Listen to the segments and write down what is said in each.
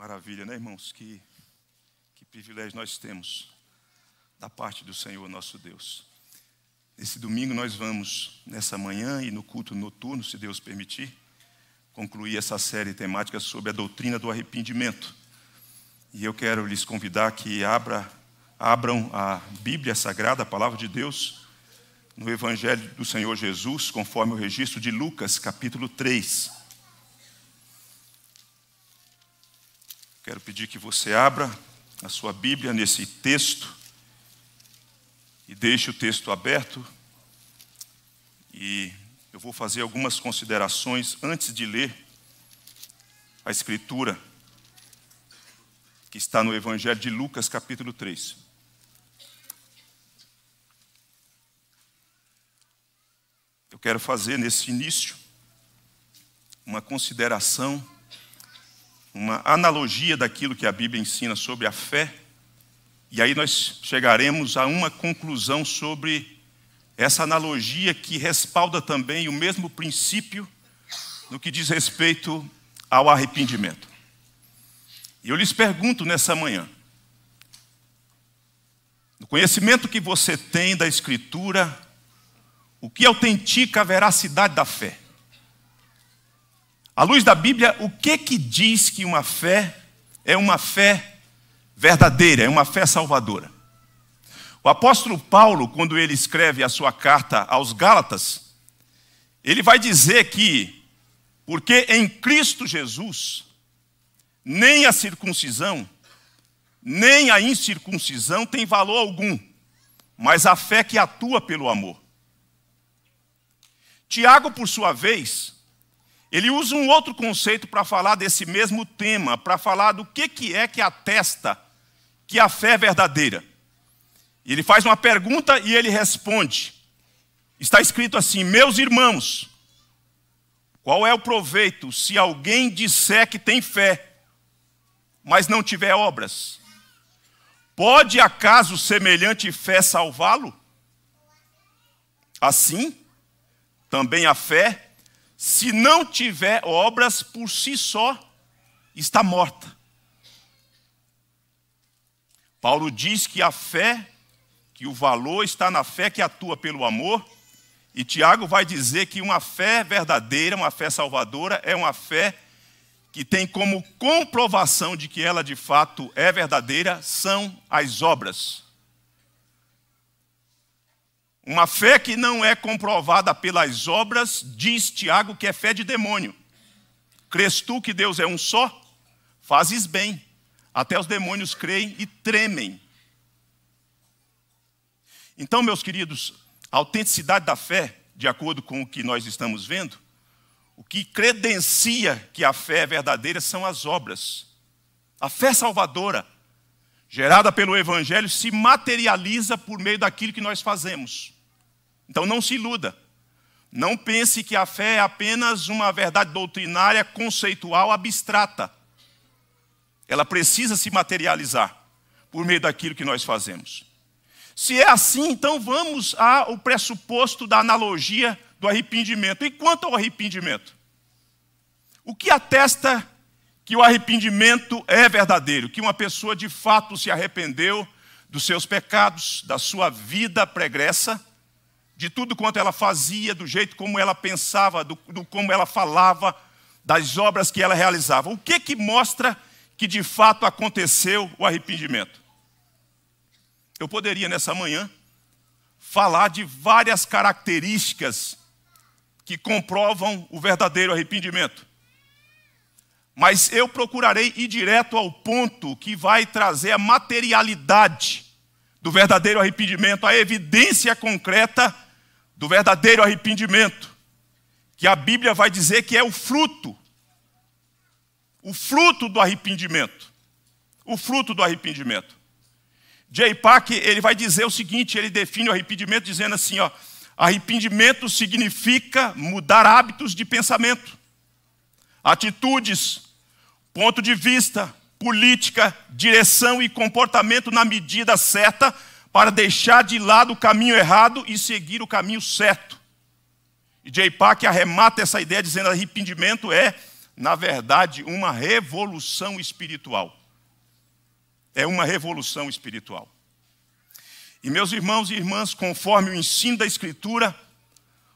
Maravilha, né, irmãos? Que, que privilégio nós temos da parte do Senhor nosso Deus. Nesse domingo nós vamos, nessa manhã e no culto noturno, se Deus permitir, concluir essa série temática sobre a doutrina do arrependimento. E eu quero lhes convidar que abra, abram a Bíblia Sagrada, a Palavra de Deus, no Evangelho do Senhor Jesus, conforme o registro de Lucas, capítulo 3. Quero pedir que você abra a sua Bíblia nesse texto e deixe o texto aberto. E eu vou fazer algumas considerações antes de ler a Escritura que está no Evangelho de Lucas, capítulo 3. Eu quero fazer nesse início uma consideração uma analogia daquilo que a Bíblia ensina sobre a fé, e aí nós chegaremos a uma conclusão sobre essa analogia que respalda também o mesmo princípio no que diz respeito ao arrependimento. E eu lhes pergunto nessa manhã, no conhecimento que você tem da Escritura, o que autentica a veracidade da fé? À luz da Bíblia, o que que diz que uma fé é uma fé verdadeira, é uma fé salvadora? O apóstolo Paulo, quando ele escreve a sua carta aos Gálatas, ele vai dizer que porque em Cristo Jesus nem a circuncisão, nem a incircuncisão tem valor algum, mas a fé que atua pelo amor. Tiago, por sua vez, ele usa um outro conceito para falar desse mesmo tema, para falar do que, que é que atesta que a fé é verdadeira. Ele faz uma pergunta e ele responde. Está escrito assim: Meus irmãos, qual é o proveito se alguém disser que tem fé, mas não tiver obras? Pode acaso semelhante fé salvá-lo? Assim, também a fé se não tiver obras por si só, está morta. Paulo diz que a fé, que o valor está na fé que atua pelo amor, e Tiago vai dizer que uma fé verdadeira, uma fé salvadora, é uma fé que tem como comprovação de que ela de fato é verdadeira, são as obras. Uma fé que não é comprovada pelas obras, diz Tiago que é fé de demônio. Crês tu que Deus é um só? Fazes bem. Até os demônios creem e tremem. Então, meus queridos, a autenticidade da fé, de acordo com o que nós estamos vendo, o que credencia que a fé é verdadeira são as obras. A fé salvadora gerada pelo Evangelho, se materializa por meio daquilo que nós fazemos. Então não se iluda. Não pense que a fé é apenas uma verdade doutrinária, conceitual, abstrata. Ela precisa se materializar por meio daquilo que nós fazemos. Se é assim, então vamos ao pressuposto da analogia do arrependimento. E quanto ao arrependimento? O que atesta que o arrependimento é verdadeiro, que uma pessoa de fato se arrependeu dos seus pecados, da sua vida pregressa, de tudo quanto ela fazia, do jeito como ela pensava, do, do como ela falava, das obras que ela realizava. O que que mostra que de fato aconteceu o arrependimento? Eu poderia nessa manhã falar de várias características que comprovam o verdadeiro arrependimento mas eu procurarei ir direto ao ponto que vai trazer a materialidade do verdadeiro arrependimento, a evidência concreta do verdadeiro arrependimento, que a Bíblia vai dizer que é o fruto, o fruto do arrependimento, o fruto do arrependimento. Jay Pack, ele vai dizer o seguinte, ele define o arrependimento dizendo assim, ó, arrependimento significa mudar hábitos de pensamento, atitudes, ponto de vista, política, direção e comportamento na medida certa para deixar de lado o caminho errado e seguir o caminho certo. E J. Park arremata essa ideia dizendo que arrependimento é, na verdade, uma revolução espiritual. É uma revolução espiritual. E meus irmãos e irmãs, conforme o ensino da Escritura,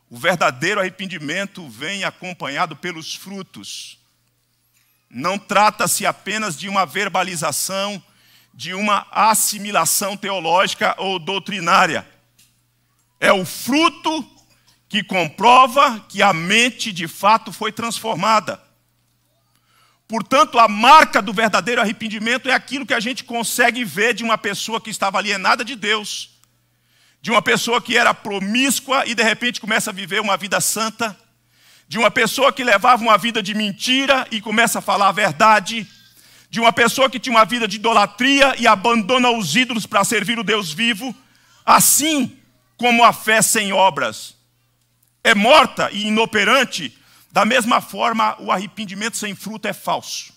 o verdadeiro arrependimento vem acompanhado pelos frutos não trata-se apenas de uma verbalização, de uma assimilação teológica ou doutrinária. É o fruto que comprova que a mente de fato foi transformada. Portanto, a marca do verdadeiro arrependimento é aquilo que a gente consegue ver de uma pessoa que estava alienada de Deus, de uma pessoa que era promíscua e de repente começa a viver uma vida santa, de uma pessoa que levava uma vida de mentira e começa a falar a verdade, de uma pessoa que tinha uma vida de idolatria e abandona os ídolos para servir o Deus vivo, assim como a fé sem obras é morta e inoperante, da mesma forma o arrependimento sem fruto é falso.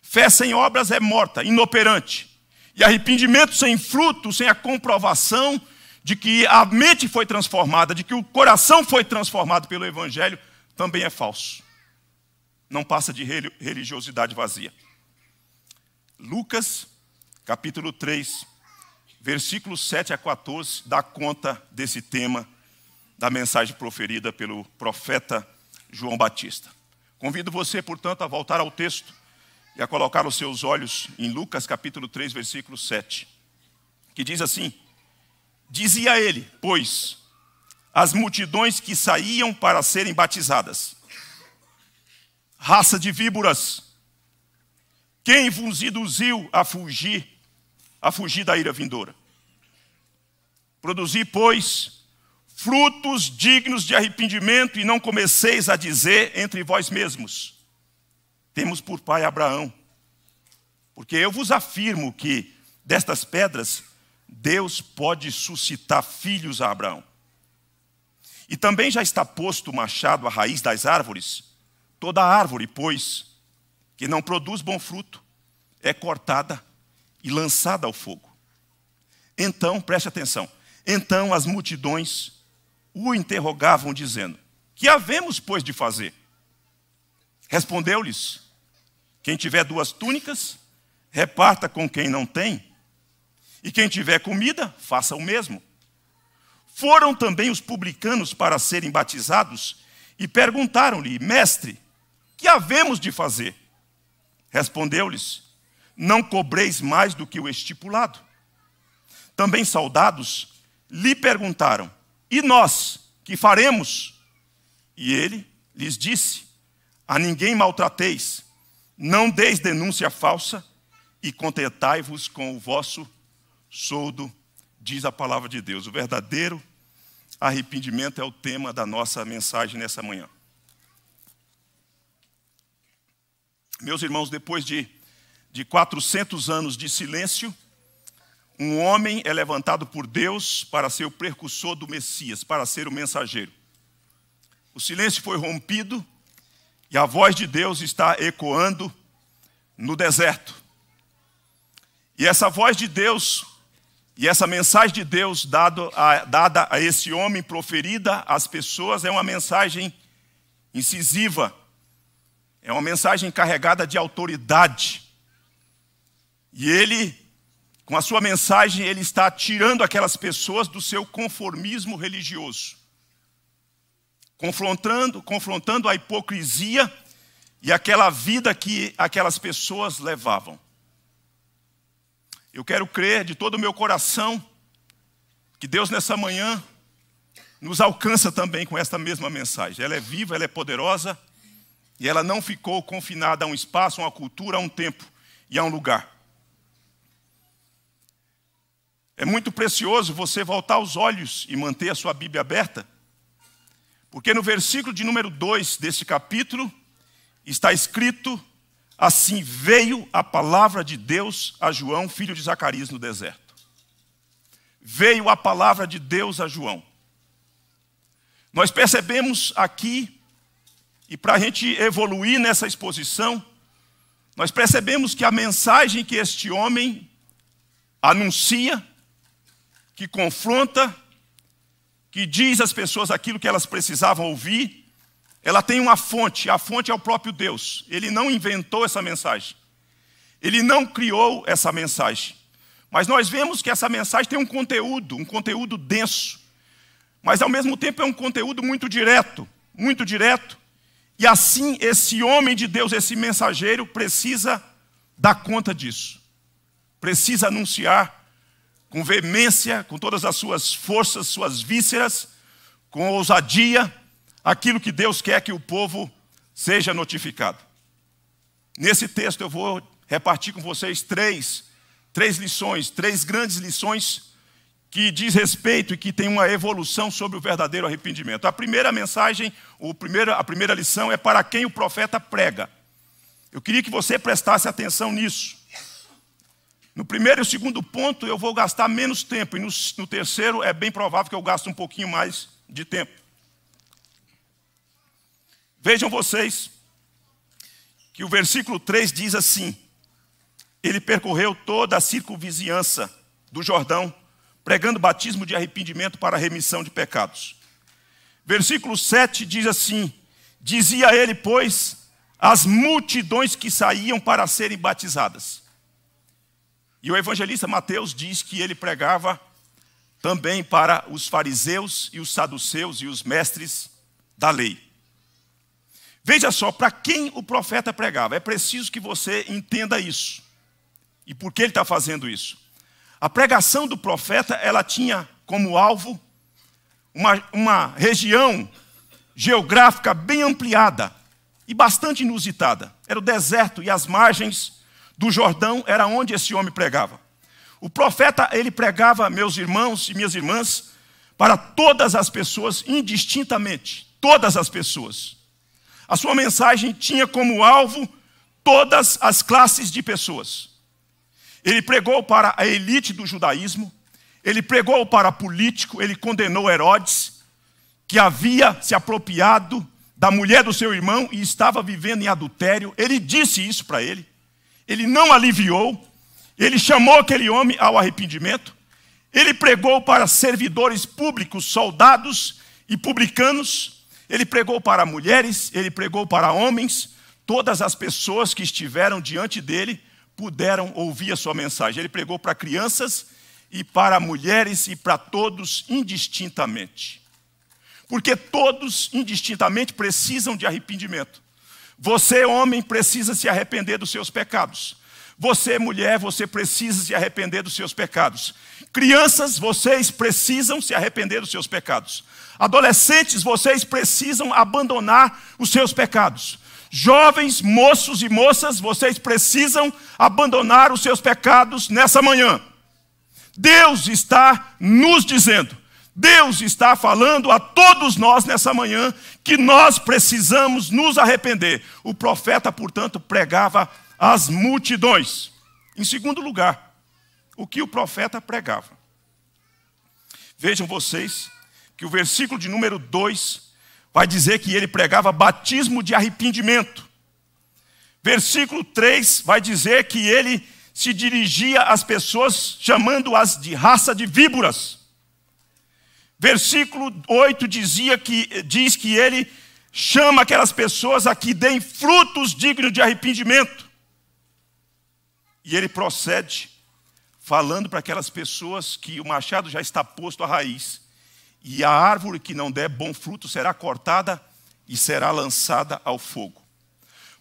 Fé sem obras é morta, inoperante. E arrependimento sem fruto, sem a comprovação de que a mente foi transformada, de que o coração foi transformado pelo Evangelho, também é falso. Não passa de religiosidade vazia. Lucas, capítulo 3, versículos 7 a 14, dá conta desse tema da mensagem proferida pelo profeta João Batista. Convido você, portanto, a voltar ao texto e a colocar os seus olhos em Lucas capítulo 3, versículo 7, que diz assim: Dizia ele, pois, as multidões que saíam para serem batizadas: Raça de víboras, quem vos induziu a fugir, a fugir da ira vindoura? Produzi, pois, frutos dignos de arrependimento e não comeceis a dizer entre vós mesmos: Temos por pai Abraão. Porque eu vos afirmo que destas pedras Deus pode suscitar filhos a Abraão. E também já está posto o machado à raiz das árvores. Toda árvore, pois, que não produz bom fruto, é cortada e lançada ao fogo. Então, preste atenção. Então as multidões o interrogavam, dizendo: Que havemos, pois, de fazer? Respondeu-lhes: Quem tiver duas túnicas, reparta com quem não tem, e quem tiver comida, faça o mesmo. Foram também os publicanos para serem batizados e perguntaram-lhe: Mestre, que havemos de fazer? Respondeu-lhes: Não cobreis mais do que o estipulado. Também soldados lhe perguntaram: E nós, que faremos? E ele lhes disse: A ninguém maltrateis, não deis denúncia falsa e contentai-vos com o vosso soldo, diz a palavra de Deus. O verdadeiro arrependimento é o tema da nossa mensagem nessa manhã. Meus irmãos, depois de, de 400 anos de silêncio, um homem é levantado por Deus para ser o precursor do Messias, para ser o mensageiro. O silêncio foi rompido e a voz de Deus está ecoando no deserto. E essa voz de Deus e essa mensagem de Deus dado a, dada a esse homem, proferida às pessoas, é uma mensagem incisiva, é uma mensagem carregada de autoridade. E ele, com a sua mensagem, ele está tirando aquelas pessoas do seu conformismo religioso, confrontando, confrontando a hipocrisia e aquela vida que aquelas pessoas levavam. Eu quero crer de todo o meu coração que Deus nessa manhã nos alcança também com esta mesma mensagem. Ela é viva, ela é poderosa e ela não ficou confinada a um espaço, a uma cultura, a um tempo e a um lugar. É muito precioso você voltar os olhos e manter a sua Bíblia aberta, porque no versículo de número 2 deste capítulo está escrito Assim veio a palavra de Deus a João, filho de Zacarias, no deserto. Veio a palavra de Deus a João. Nós percebemos aqui, e para a gente evoluir nessa exposição, nós percebemos que a mensagem que este homem anuncia, que confronta, que diz às pessoas aquilo que elas precisavam ouvir, ela tem uma fonte, a fonte é o próprio Deus. Ele não inventou essa mensagem. Ele não criou essa mensagem. Mas nós vemos que essa mensagem tem um conteúdo, um conteúdo denso. Mas ao mesmo tempo é um conteúdo muito direto, muito direto. E assim esse homem de Deus, esse mensageiro precisa dar conta disso. Precisa anunciar com veemência, com todas as suas forças, suas vísceras, com ousadia, aquilo que Deus quer que o povo seja notificado. Nesse texto eu vou repartir com vocês três, três lições, três grandes lições que diz respeito e que tem uma evolução sobre o verdadeiro arrependimento. A primeira mensagem, o a primeira lição é para quem o profeta prega. Eu queria que você prestasse atenção nisso. No primeiro e segundo ponto eu vou gastar menos tempo, e no, no terceiro é bem provável que eu gaste um pouquinho mais de tempo. Vejam vocês que o versículo 3 diz assim: Ele percorreu toda a circunvizinhança do Jordão, pregando batismo de arrependimento para remissão de pecados. Versículo 7 diz assim: Dizia ele, pois, as multidões que saíam para serem batizadas. E o evangelista Mateus diz que ele pregava também para os fariseus e os saduceus e os mestres da lei. Veja só, para quem o profeta pregava, é preciso que você entenda isso. E por que ele está fazendo isso? A pregação do profeta, ela tinha como alvo uma, uma região geográfica bem ampliada e bastante inusitada. Era o deserto e as margens do Jordão era onde esse homem pregava. O profeta, ele pregava, meus irmãos e minhas irmãs, para todas as pessoas, indistintamente, todas as pessoas. A sua mensagem tinha como alvo todas as classes de pessoas. Ele pregou para a elite do judaísmo, ele pregou para político, ele condenou Herodes, que havia se apropriado da mulher do seu irmão e estava vivendo em adultério. Ele disse isso para ele. Ele não aliviou, ele chamou aquele homem ao arrependimento. Ele pregou para servidores públicos, soldados e publicanos. Ele pregou para mulheres, ele pregou para homens, todas as pessoas que estiveram diante dele puderam ouvir a sua mensagem. Ele pregou para crianças e para mulheres e para todos indistintamente. Porque todos indistintamente precisam de arrependimento. Você, homem, precisa se arrepender dos seus pecados. Você, mulher, você precisa se arrepender dos seus pecados. Crianças, vocês precisam se arrepender dos seus pecados. Adolescentes, vocês precisam abandonar os seus pecados. Jovens, moços e moças, vocês precisam abandonar os seus pecados nessa manhã. Deus está nos dizendo, Deus está falando a todos nós nessa manhã que nós precisamos nos arrepender. O profeta, portanto, pregava às multidões. Em segundo lugar, o que o profeta pregava. Vejam vocês que o versículo de número 2 vai dizer que ele pregava batismo de arrependimento. Versículo 3 vai dizer que ele se dirigia às pessoas chamando-as de raça de víboras. Versículo 8 dizia que, diz que ele chama aquelas pessoas a que deem frutos dignos de arrependimento. E ele procede falando para aquelas pessoas que o machado já está posto à raiz e a árvore que não der bom fruto será cortada e será lançada ao fogo.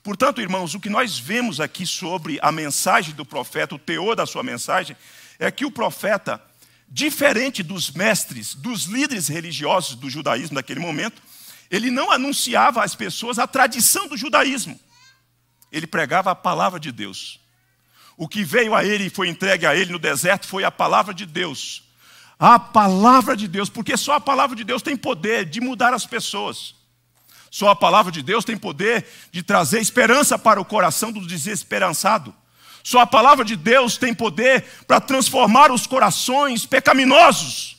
Portanto, irmãos, o que nós vemos aqui sobre a mensagem do profeta, o teor da sua mensagem, é que o profeta, diferente dos mestres, dos líderes religiosos do judaísmo naquele momento, ele não anunciava às pessoas a tradição do judaísmo. Ele pregava a palavra de Deus. O que veio a ele e foi entregue a ele no deserto foi a palavra de Deus. A palavra de Deus, porque só a palavra de Deus tem poder de mudar as pessoas. Só a palavra de Deus tem poder de trazer esperança para o coração do desesperançado. Só a palavra de Deus tem poder para transformar os corações pecaminosos.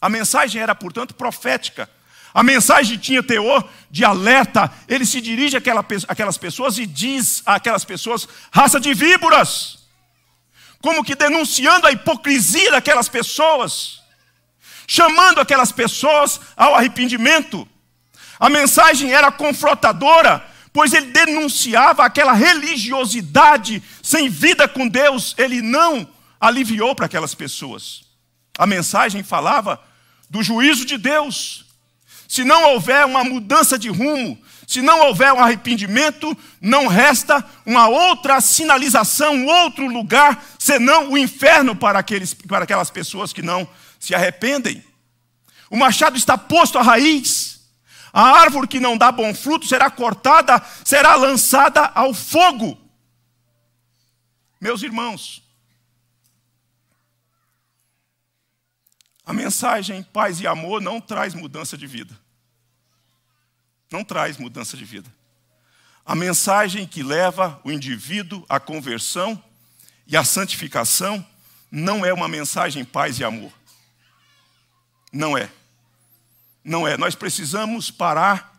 A mensagem era, portanto, profética. A mensagem tinha teor de alerta. Ele se dirige àquela, àquelas pessoas e diz àquelas pessoas: raça de víboras como que denunciando a hipocrisia daquelas pessoas, chamando aquelas pessoas ao arrependimento. A mensagem era confrontadora, pois ele denunciava aquela religiosidade sem vida com Deus, ele não aliviou para aquelas pessoas. A mensagem falava do juízo de Deus. Se não houver uma mudança de rumo, se não houver um arrependimento, não resta uma outra sinalização, outro lugar, senão o inferno para, aqueles, para aquelas pessoas que não se arrependem. O machado está posto à raiz, a árvore que não dá bom fruto será cortada, será lançada ao fogo. Meus irmãos, a mensagem paz e amor não traz mudança de vida não traz mudança de vida. A mensagem que leva o indivíduo à conversão e à santificação não é uma mensagem paz e amor. Não é. Não é. Nós precisamos parar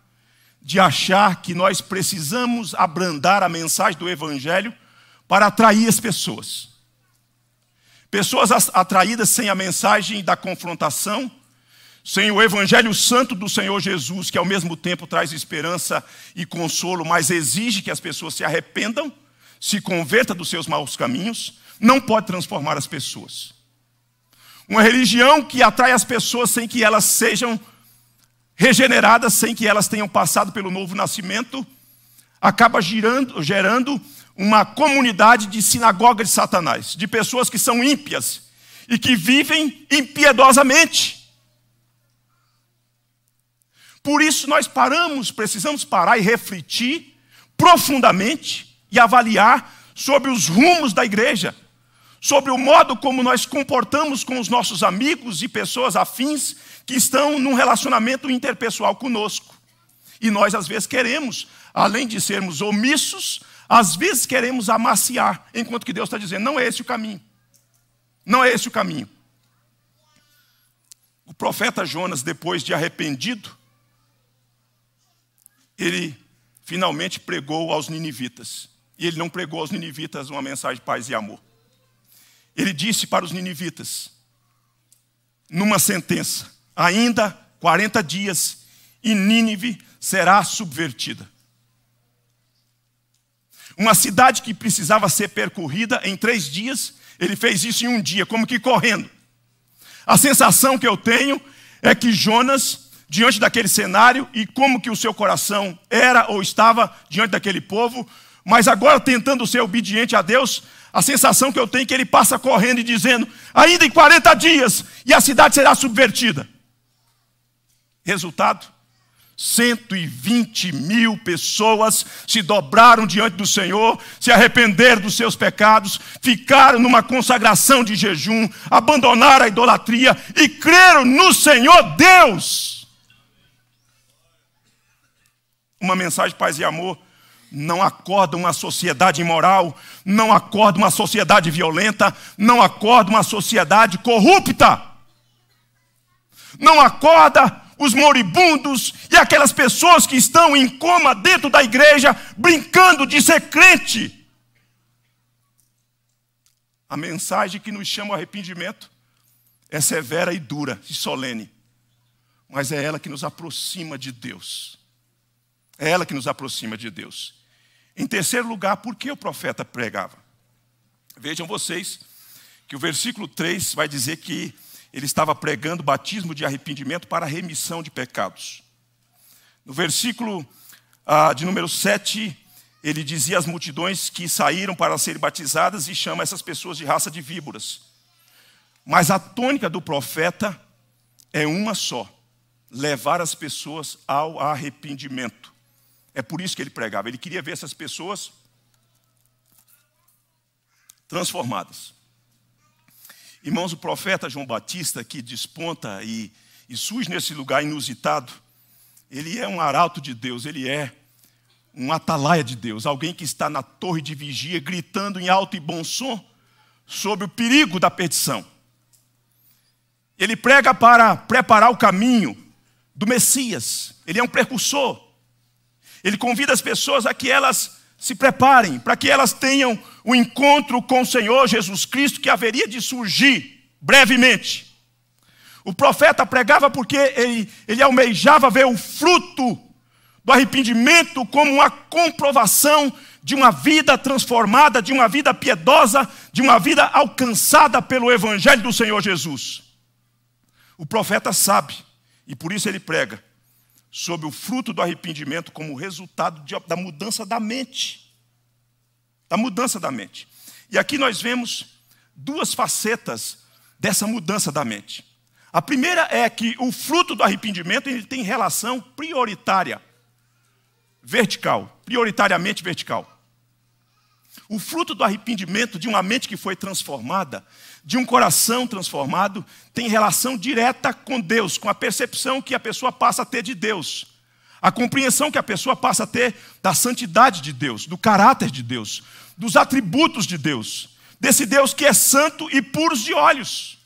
de achar que nós precisamos abrandar a mensagem do Evangelho para atrair as pessoas. Pessoas atraídas sem a mensagem da confrontação sem o Evangelho Santo do Senhor Jesus, que ao mesmo tempo traz esperança e consolo, mas exige que as pessoas se arrependam, se convertam dos seus maus caminhos, não pode transformar as pessoas. Uma religião que atrai as pessoas sem que elas sejam regeneradas, sem que elas tenham passado pelo novo nascimento, acaba girando, gerando uma comunidade de sinagoga de Satanás, de pessoas que são ímpias e que vivem impiedosamente por isso nós paramos, precisamos parar e refletir profundamente e avaliar sobre os rumos da igreja, sobre o modo como nós comportamos com os nossos amigos e pessoas afins que estão num relacionamento interpessoal conosco. E nós às vezes queremos, além de sermos omissos, às vezes queremos amaciar, enquanto que Deus está dizendo, não é esse o caminho. Não é esse o caminho. O profeta Jonas, depois de arrependido, ele finalmente pregou aos ninivitas. E ele não pregou aos ninivitas uma mensagem de paz e amor. Ele disse para os ninivitas, numa sentença, ainda 40 dias e Nínive será subvertida. Uma cidade que precisava ser percorrida em três dias, ele fez isso em um dia, como que correndo. A sensação que eu tenho é que Jonas diante daquele cenário e como que o seu coração era ou estava diante daquele povo, mas agora tentando ser obediente a Deus, a sensação que eu tenho é que ele passa correndo e dizendo: ainda em 40 dias e a cidade será subvertida. Resultado: 120 mil pessoas se dobraram diante do Senhor, se arrependeram dos seus pecados, ficaram numa consagração de jejum, abandonaram a idolatria e creram no Senhor Deus uma mensagem paz e amor não acorda uma sociedade imoral, não acorda uma sociedade violenta, não acorda uma sociedade corrupta. Não acorda os moribundos e aquelas pessoas que estão em coma dentro da igreja, brincando de ser crente. A mensagem que nos chama ao arrependimento é severa e dura e solene, mas é ela que nos aproxima de Deus. É ela que nos aproxima de Deus. Em terceiro lugar, por que o profeta pregava? Vejam vocês que o versículo 3 vai dizer que ele estava pregando batismo de arrependimento para remissão de pecados. No versículo ah, de número 7, ele dizia às multidões que saíram para serem batizadas e chama essas pessoas de raça de víboras. Mas a tônica do profeta é uma só: levar as pessoas ao arrependimento. É por isso que ele pregava. Ele queria ver essas pessoas transformadas. Irmãos, o profeta João Batista, que desponta e, e surge nesse lugar inusitado, ele é um arauto de Deus, ele é um atalaia de Deus, alguém que está na torre de vigia, gritando em alto e bom som sobre o perigo da perdição. Ele prega para preparar o caminho do Messias, ele é um precursor. Ele convida as pessoas a que elas se preparem, para que elas tenham o encontro com o Senhor Jesus Cristo que haveria de surgir brevemente. O profeta pregava porque ele, ele almejava ver o fruto do arrependimento como uma comprovação de uma vida transformada, de uma vida piedosa, de uma vida alcançada pelo Evangelho do Senhor Jesus. O profeta sabe, e por isso ele prega, sobre o fruto do arrependimento como resultado de, da mudança da mente. Da mudança da mente. E aqui nós vemos duas facetas dessa mudança da mente. A primeira é que o fruto do arrependimento ele tem relação prioritária, vertical, prioritariamente vertical. O fruto do arrependimento de uma mente que foi transformada, de um coração transformado tem relação direta com Deus, com a percepção que a pessoa passa a ter de Deus, a compreensão que a pessoa passa a ter da santidade de Deus, do caráter de Deus, dos atributos de Deus, desse Deus que é santo e puro de olhos.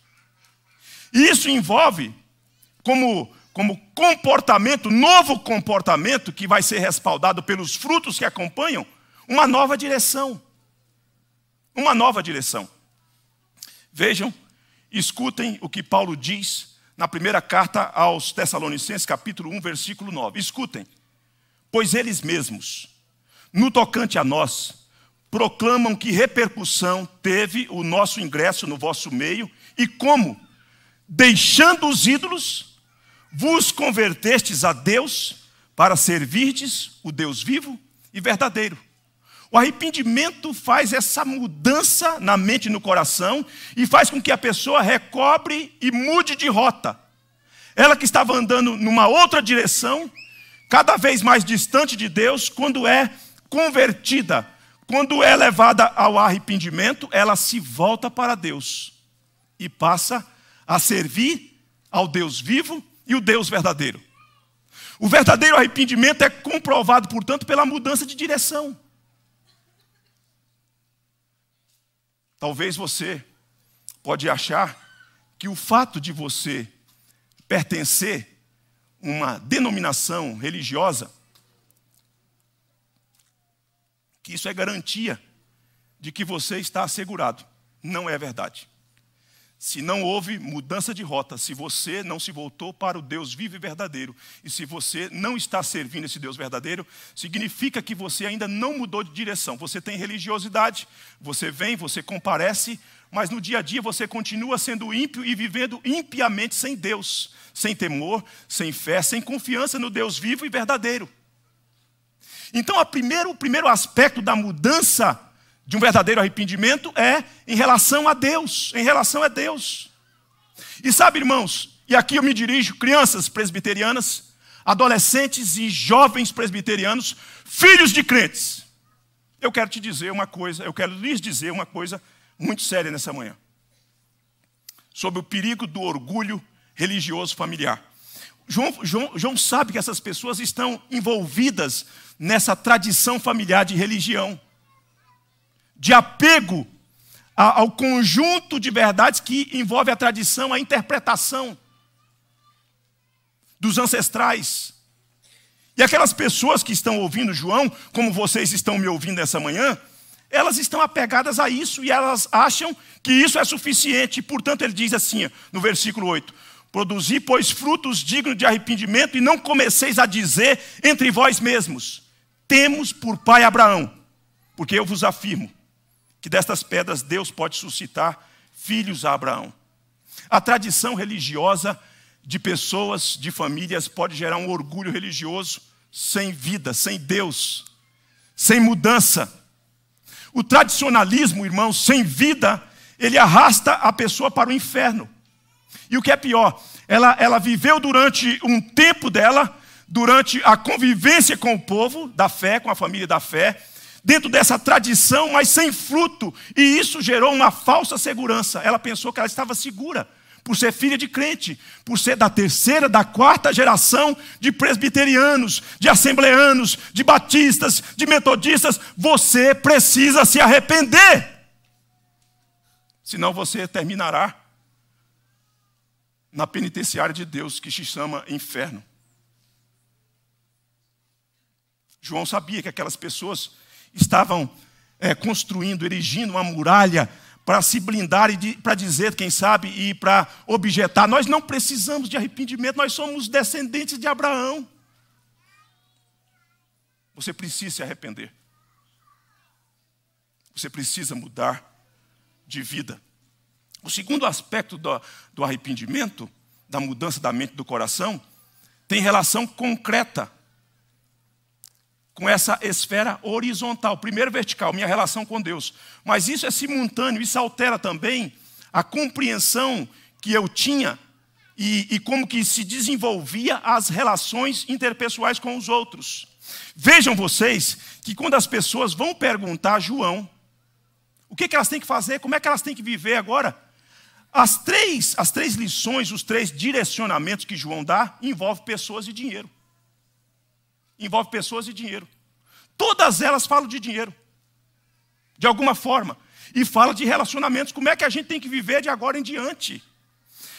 E isso envolve como como comportamento, novo comportamento que vai ser respaldado pelos frutos que acompanham, uma nova direção. Uma nova direção. Vejam, escutem o que Paulo diz na primeira carta aos Tessalonicenses, capítulo 1, versículo 9. Escutem. Pois eles mesmos, no tocante a nós, proclamam que repercussão teve o nosso ingresso no vosso meio e como, deixando os ídolos, vos convertestes a Deus para servirdes o Deus vivo e verdadeiro o arrependimento faz essa mudança na mente e no coração e faz com que a pessoa recobre e mude de rota. Ela que estava andando numa outra direção, cada vez mais distante de Deus, quando é convertida, quando é levada ao arrependimento, ela se volta para Deus e passa a servir ao Deus vivo e o Deus verdadeiro. O verdadeiro arrependimento é comprovado, portanto, pela mudança de direção. Talvez você pode achar que o fato de você pertencer uma denominação religiosa, que isso é garantia de que você está assegurado. Não é verdade. Se não houve mudança de rota, se você não se voltou para o Deus vivo e verdadeiro, e se você não está servindo esse Deus verdadeiro, significa que você ainda não mudou de direção. Você tem religiosidade, você vem, você comparece, mas no dia a dia você continua sendo ímpio e vivendo impiamente sem Deus, sem temor, sem fé, sem confiança no Deus vivo e verdadeiro. Então, primeiro, o primeiro aspecto da mudança de um verdadeiro arrependimento é em relação a Deus, em relação a Deus. E sabe, irmãos, e aqui eu me dirijo, crianças presbiterianas, adolescentes e jovens presbiterianos, filhos de crentes. Eu quero te dizer uma coisa, eu quero lhes dizer uma coisa muito séria nessa manhã. Sobre o perigo do orgulho religioso familiar. João, João, João sabe que essas pessoas estão envolvidas nessa tradição familiar de religião de apego ao conjunto de verdades que envolve a tradição, a interpretação dos ancestrais. E aquelas pessoas que estão ouvindo João, como vocês estão me ouvindo essa manhã, elas estão apegadas a isso e elas acham que isso é suficiente. portanto, ele diz assim, no versículo 8: Produzi, pois, frutos dignos de arrependimento, e não comeceis a dizer entre vós mesmos: Temos por pai Abraão, porque eu vos afirmo que destas pedras Deus pode suscitar filhos a Abraão. A tradição religiosa de pessoas, de famílias, pode gerar um orgulho religioso sem vida, sem Deus, sem mudança. O tradicionalismo, irmãos, sem vida, ele arrasta a pessoa para o inferno. E o que é pior, ela, ela viveu durante um tempo dela, durante a convivência com o povo da fé, com a família da fé, dentro dessa tradição, mas sem fruto. E isso gerou uma falsa segurança. Ela pensou que ela estava segura por ser filha de crente, por ser da terceira, da quarta geração de presbiterianos, de assembleanos, de batistas, de metodistas. Você precisa se arrepender. Senão você terminará na penitenciária de Deus, que se chama inferno. João sabia que aquelas pessoas estavam é, construindo, erigindo uma muralha para se blindar e para dizer, quem sabe, e para objetar. Nós não precisamos de arrependimento, nós somos descendentes de Abraão. Você precisa se arrepender. Você precisa mudar de vida. O segundo aspecto do, do arrependimento, da mudança da mente do coração, tem relação concreta com essa esfera horizontal, primeiro vertical, minha relação com Deus. Mas isso é simultâneo, isso altera também a compreensão que eu tinha e, e como que se desenvolvia as relações interpessoais com os outros. Vejam vocês que quando as pessoas vão perguntar a João o que, que elas têm que fazer, como é que elas têm que viver agora, as três, as três lições, os três direcionamentos que João dá envolvem pessoas e dinheiro envolve pessoas e dinheiro. Todas elas falam de dinheiro, de alguma forma, e fala de relacionamentos. Como é que a gente tem que viver de agora em diante?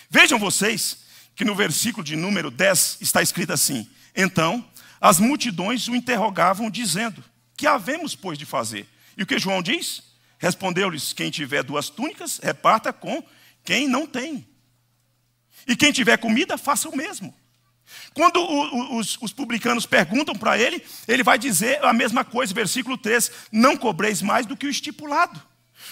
Vejam vocês que no versículo de número 10 está escrito assim: Então as multidões o interrogavam, dizendo: Que havemos, pois, de fazer? E o que João diz? Respondeu-lhes: Quem tiver duas túnicas, reparta com quem não tem. E quem tiver comida, faça o mesmo. Quando os, os, publicanos perguntam para ele, ele vai dizer a mesma coisa, versículo 3: Não cobreis mais do que o estipulado.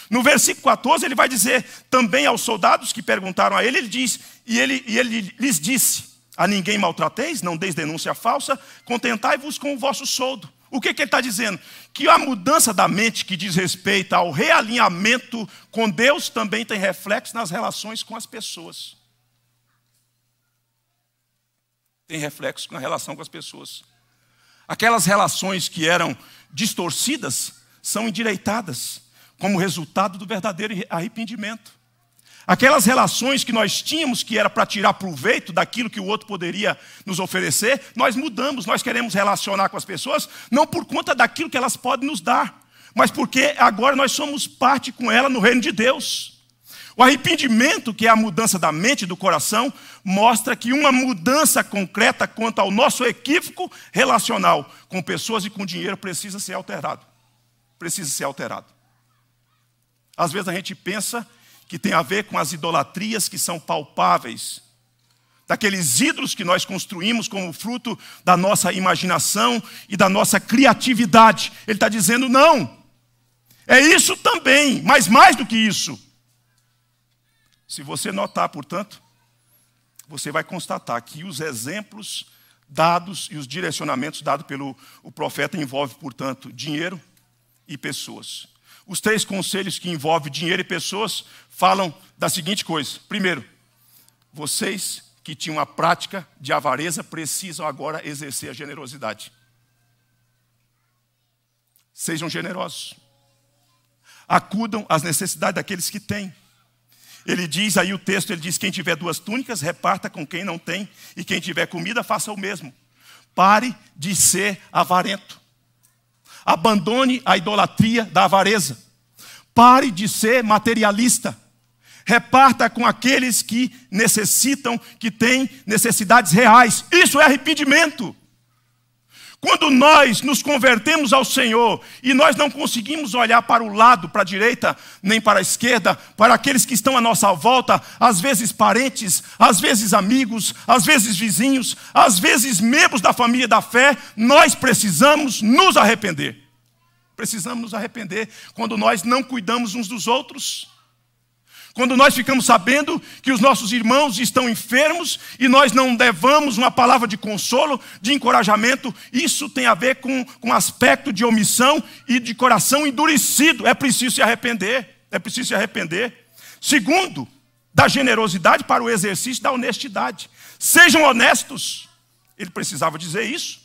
No versículo 14, ele vai dizer também aos soldados que perguntaram a ele, ele diz, e ele, e ele lhes disse: A ninguém maltrateis, não deis denúncia falsa, contentai-vos com o vosso soldo. O que, que ele está dizendo? Que a mudança da mente que diz respeito ao realinhamento com Deus também tem reflexo nas relações com as pessoas. tem reflexo na relação com as pessoas. Aquelas relações que eram distorcidas são endireitadas como resultado do verdadeiro arrependimento. Aquelas relações que nós tínhamos que era para tirar proveito daquilo que o outro poderia nos oferecer, nós mudamos, nós queremos relacionar com as pessoas não por conta daquilo que elas podem nos dar, mas porque agora nós somos parte com ela no reino de Deus. O arrependimento, que é a mudança da mente e do coração, mostra que uma mudança concreta quanto ao nosso equívoco relacional com pessoas e com dinheiro precisa ser alterado. Precisa ser alterado. Às vezes a gente pensa que tem a ver com as idolatrias que são palpáveis, daqueles ídolos que nós construímos como fruto da nossa imaginação e da nossa criatividade. Ele está dizendo: não, é isso também, mas mais do que isso. Se você notar, portanto, você vai constatar que os exemplos dados e os direcionamentos dados pelo o profeta envolve, portanto, dinheiro e pessoas. Os três conselhos que envolvem dinheiro e pessoas falam da seguinte coisa: primeiro, vocês que tinham a prática de avareza precisam agora exercer a generosidade. Sejam generosos. Acudam às necessidades daqueles que têm. Ele diz aí o texto, ele diz: quem tiver duas túnicas, reparta com quem não tem, e quem tiver comida, faça o mesmo. Pare de ser avarento. Abandone a idolatria da avareza. Pare de ser materialista. Reparta com aqueles que necessitam, que têm necessidades reais. Isso é arrependimento. Quando nós nos convertemos ao Senhor e nós não conseguimos olhar para o lado, para a direita, nem para a esquerda, para aqueles que estão à nossa volta, às vezes parentes, às vezes amigos, às vezes vizinhos, às vezes membros da família da fé, nós precisamos nos arrepender. Precisamos nos arrepender quando nós não cuidamos uns dos outros quando nós ficamos sabendo que os nossos irmãos estão enfermos e nós não levamos uma palavra de consolo, de encorajamento, isso tem a ver com, com aspecto de omissão e de coração endurecido. É preciso se arrepender. É preciso se arrepender. Segundo, da generosidade para o exercício da honestidade. Sejam honestos. Ele precisava dizer isso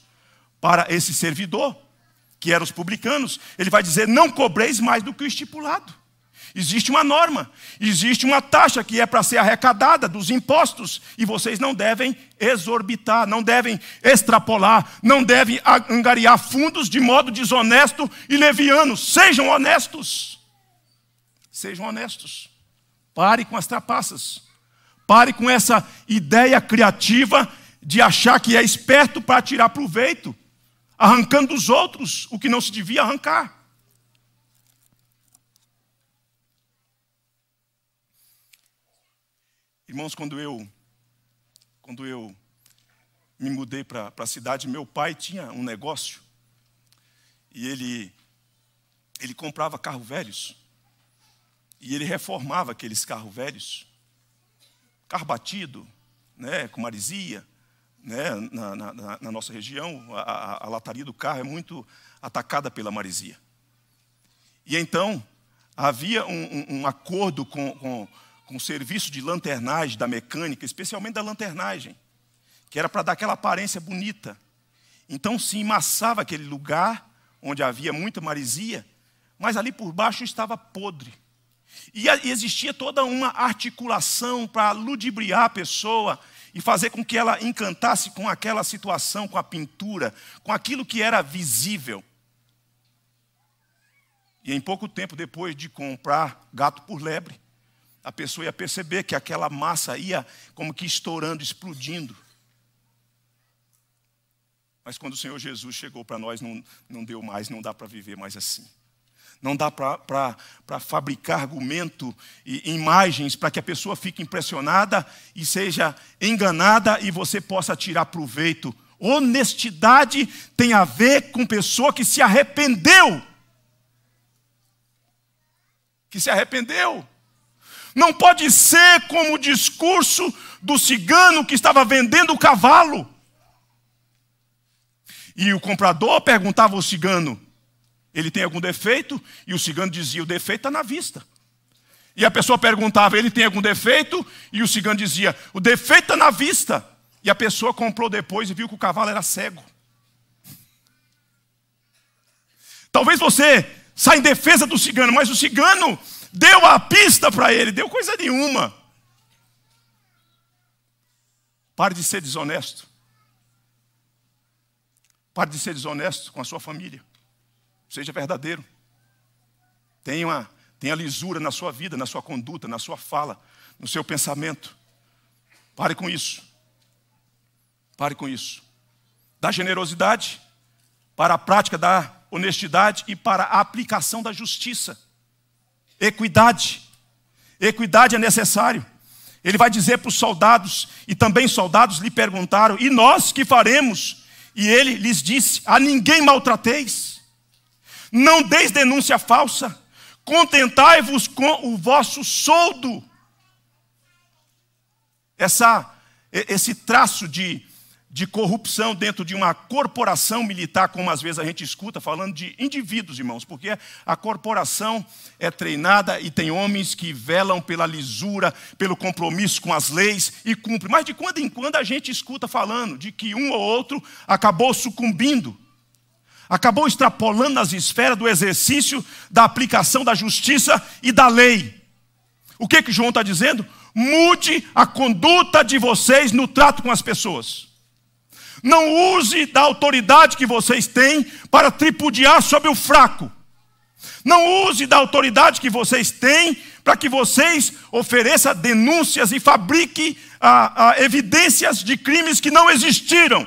para esse servidor, que eram os publicanos. Ele vai dizer: Não cobreis mais do que o estipulado. Existe uma norma, existe uma taxa que é para ser arrecadada dos impostos, e vocês não devem exorbitar, não devem extrapolar, não devem angariar fundos de modo desonesto e leviano. Sejam honestos. Sejam honestos. Pare com as trapaças. Pare com essa ideia criativa de achar que é esperto para tirar proveito, arrancando dos outros o que não se devia arrancar. Irmãos, quando eu quando eu me mudei para a cidade, meu pai tinha um negócio e ele ele comprava carros velhos e ele reformava aqueles carros velhos, carro batido, né, com marisia, né, na, na, na nossa região a, a, a lataria do carro é muito atacada pela marisia. E então havia um, um, um acordo com, com com o serviço de lanternagem da mecânica, especialmente da lanternagem, que era para dar aquela aparência bonita. Então se emassava aquele lugar onde havia muita maresia, mas ali por baixo estava podre. E existia toda uma articulação para ludibriar a pessoa e fazer com que ela encantasse com aquela situação, com a pintura, com aquilo que era visível. E em pouco tempo depois de comprar gato por lebre, a pessoa ia perceber que aquela massa ia como que estourando, explodindo. Mas quando o Senhor Jesus chegou para nós, não, não deu mais, não dá para viver mais assim. Não dá para fabricar argumento e imagens para que a pessoa fique impressionada e seja enganada e você possa tirar proveito. Honestidade tem a ver com pessoa que se arrependeu. Que se arrependeu. Não pode ser como o discurso do cigano que estava vendendo o cavalo. E o comprador perguntava ao cigano: ele tem algum defeito? E o cigano dizia: o defeito está na vista. E a pessoa perguntava: ele tem algum defeito? E o cigano dizia: o defeito está na vista. E a pessoa comprou depois e viu que o cavalo era cego. Talvez você saia em defesa do cigano, mas o cigano deu a pista para ele, deu coisa nenhuma. Pare de ser desonesto. Pare de ser desonesto com a sua família. Seja verdadeiro. Tenha, tenha lisura na sua vida, na sua conduta, na sua fala, no seu pensamento. Pare com isso. Pare com isso. Da generosidade para a prática da honestidade e para a aplicação da justiça. Equidade. Equidade é necessário. Ele vai dizer para os soldados, e também soldados lhe perguntaram: E nós que faremos? E ele lhes disse: A ninguém maltrateis, não deis denúncia falsa, contentai-vos com o vosso soldo. Essa, esse traço de de corrupção dentro de uma corporação militar, como às vezes a gente escuta, falando de indivíduos, irmãos, porque a corporação é treinada e tem homens que velam pela lisura, pelo compromisso com as leis e cumprem. Mas de quando em quando a gente escuta falando de que um ou outro acabou sucumbindo, acabou extrapolando nas esferas do exercício, da aplicação da justiça e da lei. O que, que João está dizendo? Mude a conduta de vocês no trato com as pessoas. Não use da autoridade que vocês têm para tripudiar sobre o fraco. Não use da autoridade que vocês têm para que vocês ofereçam denúncias e fabriquem ah, ah, evidências de crimes que não existiram.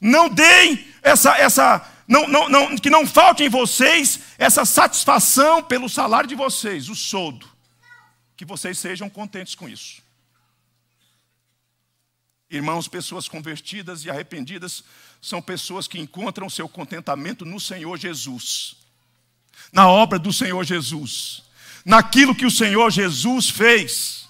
Não deem essa, essa não, não, não, que não falte em vocês essa satisfação pelo salário de vocês, o soldo. Que vocês sejam contentes com isso. Irmãos, pessoas convertidas e arrependidas são pessoas que encontram seu contentamento no Senhor Jesus, na obra do Senhor Jesus, naquilo que o Senhor Jesus fez.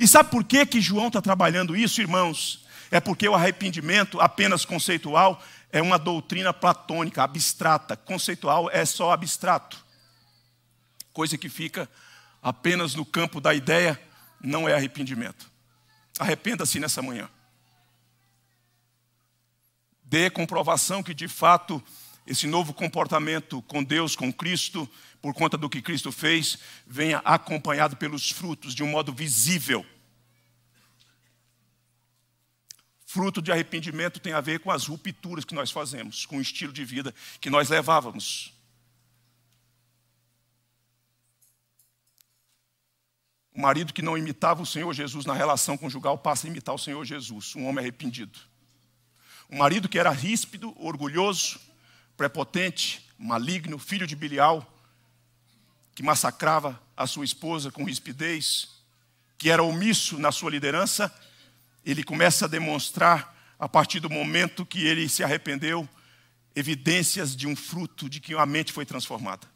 E sabe por que, que João está trabalhando isso, irmãos? É porque o arrependimento, apenas conceitual, é uma doutrina platônica, abstrata. Conceitual é só abstrato. Coisa que fica apenas no campo da ideia não é arrependimento. Arrependa-se nessa manhã. Dê comprovação que de fato esse novo comportamento com Deus, com Cristo, por conta do que Cristo fez, venha acompanhado pelos frutos de um modo visível. Fruto de arrependimento tem a ver com as rupturas que nós fazemos, com o estilo de vida que nós levávamos. O marido que não imitava o Senhor Jesus na relação conjugal passa a imitar o Senhor Jesus, um homem arrependido. O marido que era ríspido, orgulhoso, prepotente, maligno, filho de Bilial, que massacrava a sua esposa com rispidez, que era omisso na sua liderança, ele começa a demonstrar, a partir do momento que ele se arrependeu, evidências de um fruto de que a mente foi transformada.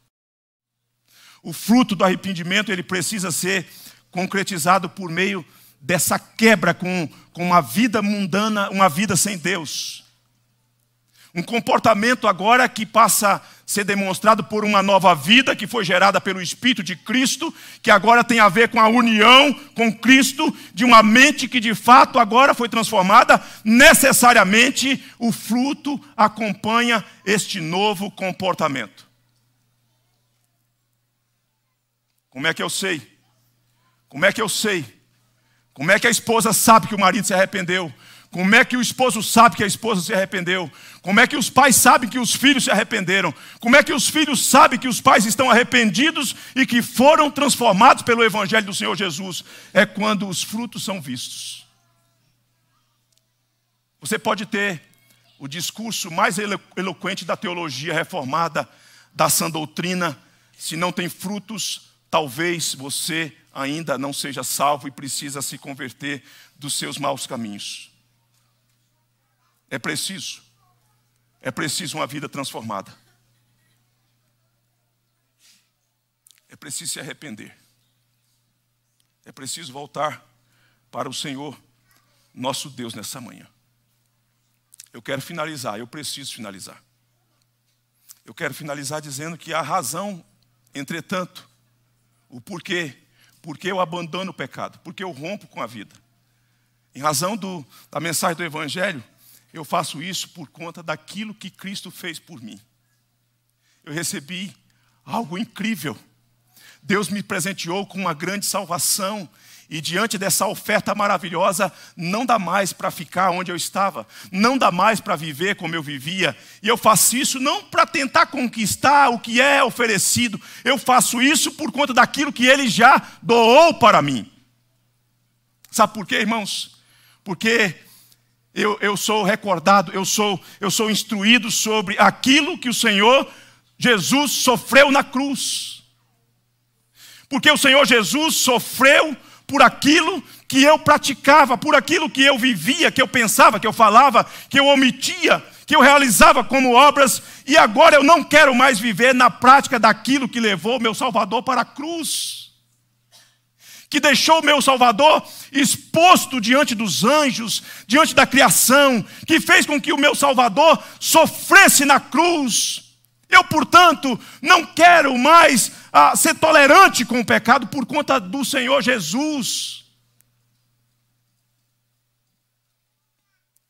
O fruto do arrependimento ele precisa ser concretizado por meio dessa quebra com, com uma vida mundana, uma vida sem Deus. Um comportamento agora que passa a ser demonstrado por uma nova vida que foi gerada pelo Espírito de Cristo, que agora tem a ver com a união com Cristo, de uma mente que de fato agora foi transformada. Necessariamente o fruto acompanha este novo comportamento. Como é que eu sei? Como é que eu sei? Como é que a esposa sabe que o marido se arrependeu? Como é que o esposo sabe que a esposa se arrependeu? Como é que os pais sabem que os filhos se arrependeram? Como é que os filhos sabem que os pais estão arrependidos e que foram transformados pelo Evangelho do Senhor Jesus? É quando os frutos são vistos. Você pode ter o discurso mais eloquente da teologia reformada, da sã doutrina, se não tem frutos, Talvez você ainda não seja salvo e precisa se converter dos seus maus caminhos. É preciso. É preciso uma vida transformada. É preciso se arrepender. É preciso voltar para o Senhor, nosso Deus, nessa manhã. Eu quero finalizar, eu preciso finalizar. Eu quero finalizar dizendo que a razão, entretanto, o porquê? Porque eu abandono o pecado, porque eu rompo com a vida. Em razão do, da mensagem do Evangelho, eu faço isso por conta daquilo que Cristo fez por mim. Eu recebi algo incrível. Deus me presenteou com uma grande salvação e diante dessa oferta maravilhosa, não dá mais para ficar onde eu estava, não dá mais para viver como eu vivia. E eu faço isso não para tentar conquistar o que é oferecido, eu faço isso por conta daquilo que ele já doou para mim. Sabe por quê, irmãos? Porque eu, eu sou recordado, eu sou, eu sou instruído sobre aquilo que o Senhor Jesus sofreu na cruz. Porque o Senhor Jesus sofreu por aquilo que eu praticava, por aquilo que eu vivia, que eu pensava, que eu falava, que eu omitia, que eu realizava como obras, e agora eu não quero mais viver na prática daquilo que levou meu Salvador para a cruz. Que deixou meu Salvador exposto diante dos anjos, diante da criação, que fez com que o meu Salvador sofresse na cruz, eu, portanto, não quero mais ah, ser tolerante com o pecado por conta do Senhor Jesus.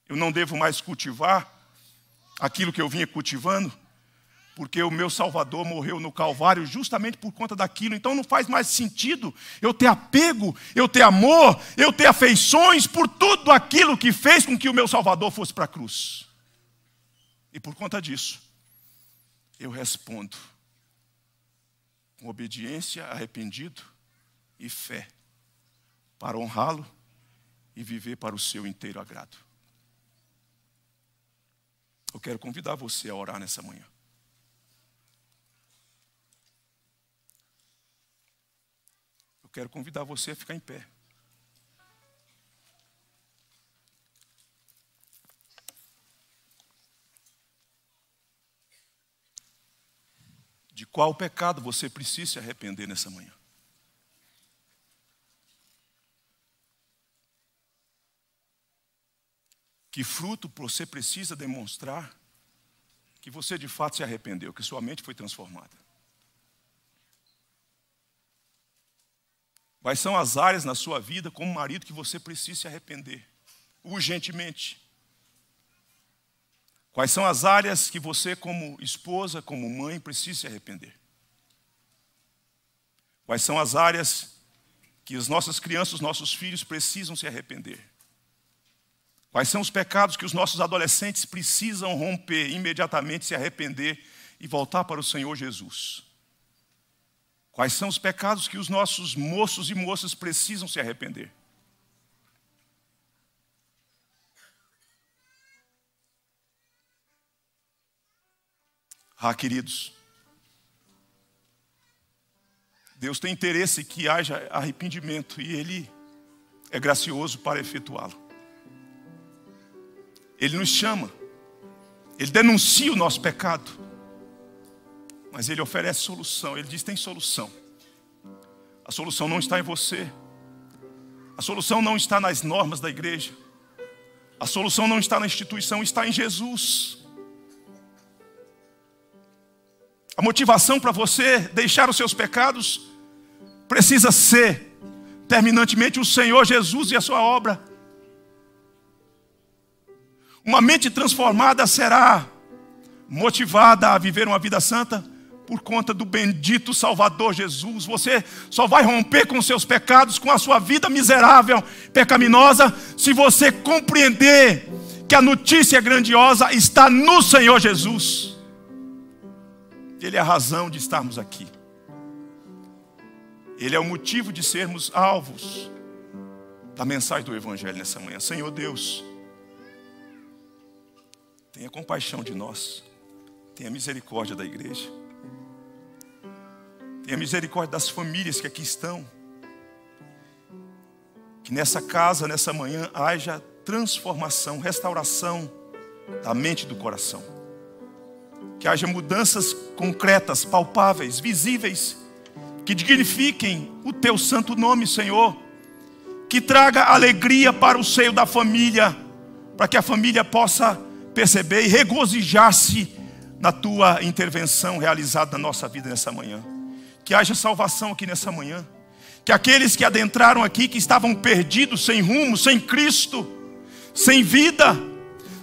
Eu não devo mais cultivar aquilo que eu vinha cultivando, porque o meu Salvador morreu no Calvário justamente por conta daquilo. Então não faz mais sentido eu ter apego, eu ter amor, eu ter afeições por tudo aquilo que fez com que o meu Salvador fosse para a cruz. E por conta disso, eu respondo com obediência, arrependido e fé, para honrá-lo e viver para o seu inteiro agrado. Eu quero convidar você a orar nessa manhã. Eu quero convidar você a ficar em pé. de qual pecado você precisa se arrepender nessa manhã. Que fruto você precisa demonstrar que você de fato se arrependeu, que sua mente foi transformada? Quais são as áreas na sua vida como marido que você precisa se arrepender urgentemente? Quais são as áreas que você, como esposa, como mãe, precisa se arrepender? Quais são as áreas que as nossas crianças, os nossos filhos precisam se arrepender? Quais são os pecados que os nossos adolescentes precisam romper imediatamente, se arrepender e voltar para o Senhor Jesus? Quais são os pecados que os nossos moços e moças precisam se arrepender? Ah, queridos, Deus tem interesse que haja arrependimento e Ele é gracioso para efetuá-lo. Ele nos chama, Ele denuncia o nosso pecado, mas Ele oferece solução, Ele diz: tem solução. A solução não está em você, a solução não está nas normas da igreja, a solução não está na instituição, está em Jesus. A motivação para você deixar os seus pecados precisa ser terminantemente o Senhor Jesus e a sua obra. Uma mente transformada será motivada a viver uma vida santa por conta do bendito Salvador Jesus. Você só vai romper com seus pecados, com a sua vida miserável, pecaminosa, se você compreender que a notícia grandiosa está no Senhor Jesus. Ele é a razão de estarmos aqui. Ele é o motivo de sermos alvos da mensagem do Evangelho nessa manhã. Senhor Deus, tenha compaixão de nós, tenha misericórdia da igreja, tenha misericórdia das famílias que aqui estão. Que nessa casa, nessa manhã, haja transformação, restauração da mente e do coração que haja mudanças concretas, palpáveis, visíveis, que dignifiquem o teu santo nome, Senhor, que traga alegria para o seio da família, para que a família possa perceber e regozijar-se na tua intervenção realizada na nossa vida nessa manhã. Que haja salvação aqui nessa manhã. Que aqueles que adentraram aqui, que estavam perdidos, sem rumo, sem Cristo, sem vida,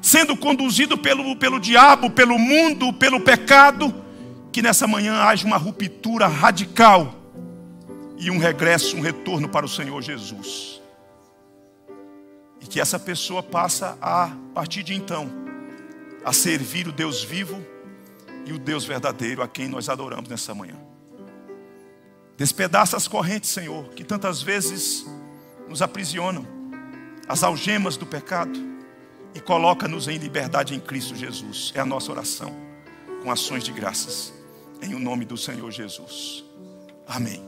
sendo conduzido pelo, pelo diabo, pelo mundo, pelo pecado, que nessa manhã haja uma ruptura radical e um regresso, um retorno para o Senhor Jesus. E que essa pessoa passa a, a partir de então a servir o Deus vivo e o Deus verdadeiro a quem nós adoramos nessa manhã. Despedaça as correntes, Senhor, que tantas vezes nos aprisionam, as algemas do pecado e coloca-nos em liberdade em Cristo Jesus. É a nossa oração, com ações de graças, em o nome do Senhor Jesus. Amém.